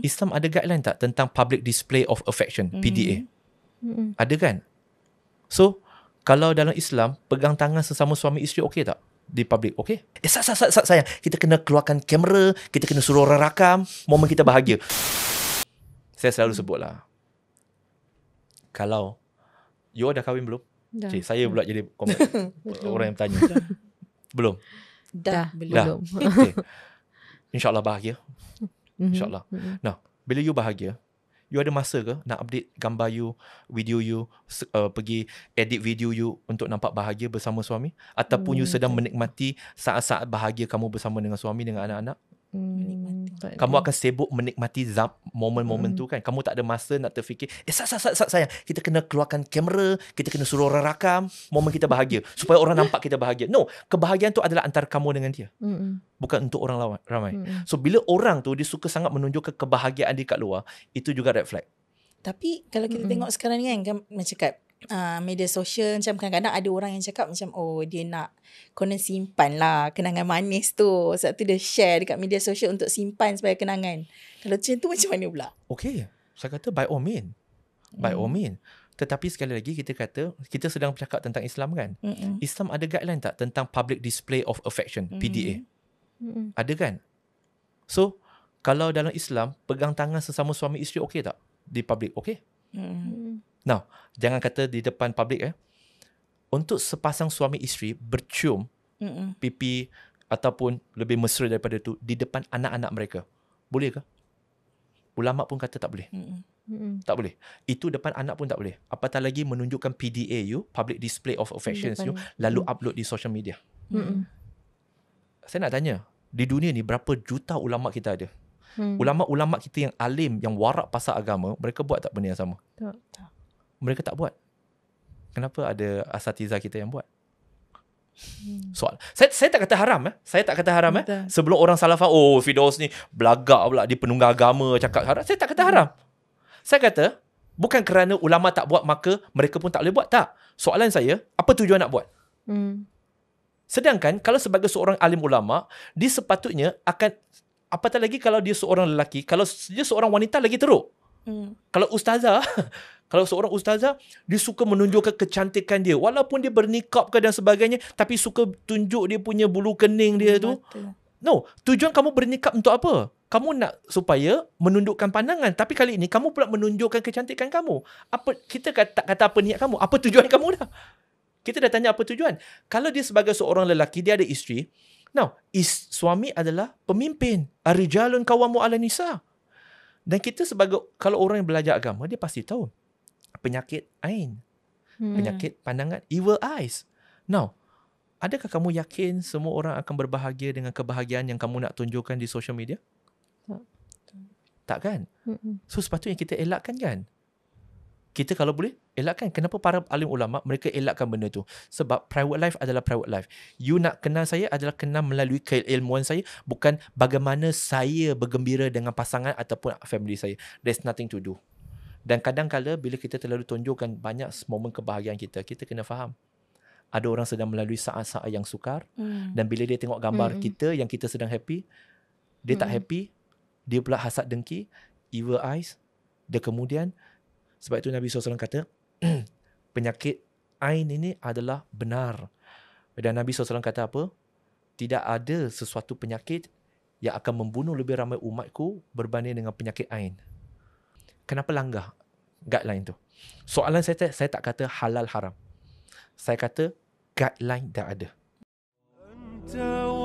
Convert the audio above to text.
Mm-hmm. Islam ada guideline tak tentang public display of affection, mm. Mm-hmm. PDA? Mm. Mm-hmm. Ada kan? So, kalau dalam Islam, pegang tangan sesama suami isteri okey tak? Di public, okey? Eh, sayang, sayang, sayang. Kita kena keluarkan kamera, kita kena suruh orang rakam, momen kita bahagia. Saya selalu sebut lah. Kalau, you ada kahwin belum? Dah. Cik, saya pula jadi komen, orang yang tanya. belum? Dah, belum. Dah. Okay. InsyaAllah bahagia mm-hmm. insyaallah mm-hmm. now bila you bahagia you ada masa ke nak update gambar you video you uh, pergi edit video you untuk nampak bahagia bersama suami ataupun mm-hmm. you hmm, sedang menikmati saat-saat bahagia kamu bersama dengan suami dengan anak-anak mm-hmm. But kamu akan sibuk menikmati zap moment-moment mm. tu kan. Kamu tak ada masa nak terfikir, eh sat, sat, sat, sat, sayang, kita kena keluarkan kamera, kita kena suruh orang rakam momen kita bahagia. supaya orang nampak kita bahagia. No, kebahagiaan tu adalah antara kamu dengan dia. mm Bukan untuk orang lawan, ramai. Mm. So, bila orang tu, dia suka sangat menunjukkan kebahagiaan dia kat luar, itu juga red flag. Tapi, kalau kita Mm-mm. tengok sekarang ni kan, kan macam cakap, uh, media sosial macam kadang-kadang ada orang yang cakap macam oh dia nak kena simpan lah kenangan manis tu sebab tu dia share dekat media sosial untuk simpan supaya kenangan kalau macam tu macam mana pula okay saya kata by all mean by all hmm. means. tetapi sekali lagi kita kata kita sedang bercakap tentang Islam kan Mm-mm. Islam ada guideline tak tentang public display of affection mm. PDA Mm-mm. ada kan so kalau dalam Islam pegang tangan sesama suami isteri okey tak di public okey mm. Now, jangan kata di depan publik eh. Untuk sepasang suami isteri bercium Mm-mm. pipi ataupun lebih mesra daripada itu di depan anak-anak mereka. Boleh ke? Ulama pun kata tak boleh. Mm-mm. Tak boleh. Itu depan anak pun tak boleh. Apatah lagi menunjukkan PDA you, public display of affections depan. you lalu mm. upload di social media. Mm-mm. Saya nak tanya, di dunia ni berapa juta ulama kita ada? Mm. Ulama-ulama kita yang alim, yang warak pasal agama, mereka buat tak benda yang sama? tak mereka tak buat? Kenapa ada asatiza kita yang buat? Hmm. Soal. Saya, saya tak kata haram eh. Saya tak kata haram eh. Betul. eh. Sebelum orang salah faham, oh Fidos ni belagak pula dia penunggang agama cakap haram. Saya tak kata haram. Saya kata bukan kerana ulama tak buat maka mereka pun tak boleh buat tak. Soalan saya, apa tujuan nak buat? Hmm. Sedangkan kalau sebagai seorang alim ulama, dia sepatutnya akan apatah lagi kalau dia seorang lelaki, kalau dia seorang wanita lagi teruk. Hmm. Kalau ustazah Kalau seorang ustazah, dia suka menunjukkan kecantikan dia. Walaupun dia bernikap ke dan sebagainya, tapi suka tunjuk dia punya bulu kening dia tu. No, tujuan kamu bernikap untuk apa? Kamu nak supaya menundukkan pandangan. Tapi kali ini, kamu pula menunjukkan kecantikan kamu. Apa Kita kata, kata apa niat kamu. Apa tujuan kamu dah? Kita dah tanya apa tujuan. Kalau dia sebagai seorang lelaki, dia ada isteri. Now, is, suami adalah pemimpin. Arijalun kawamu ala nisa. Dan kita sebagai, kalau orang yang belajar agama, dia pasti tahu penyakit ain hmm. penyakit pandangan evil eyes now adakah kamu yakin semua orang akan berbahagia dengan kebahagiaan yang kamu nak tunjukkan di social media tak kan so sepatutnya kita elakkan kan kita kalau boleh elakkan kenapa para alim ulama mereka elakkan benda tu sebab private life adalah private life you nak kenal saya adalah kenal melalui keilmuan saya bukan bagaimana saya bergembira dengan pasangan ataupun family saya there's nothing to do dan kadang kadang bila kita terlalu tunjukkan banyak momen kebahagiaan kita, kita kena faham. Ada orang sedang melalui saat-saat yang sukar mm. dan bila dia tengok gambar mm. kita yang kita sedang happy, dia mm. tak hmm. happy, dia pula hasad dengki, evil eyes. Dia kemudian sebab itu Nabi SAW kata, penyakit ain ini adalah benar. Dan Nabi SAW kata apa? Tidak ada sesuatu penyakit yang akan membunuh lebih ramai umatku berbanding dengan penyakit ain kenapa langgah guideline tu? Soalan saya, saya tak kata halal haram. Saya kata guideline dah ada. Entah.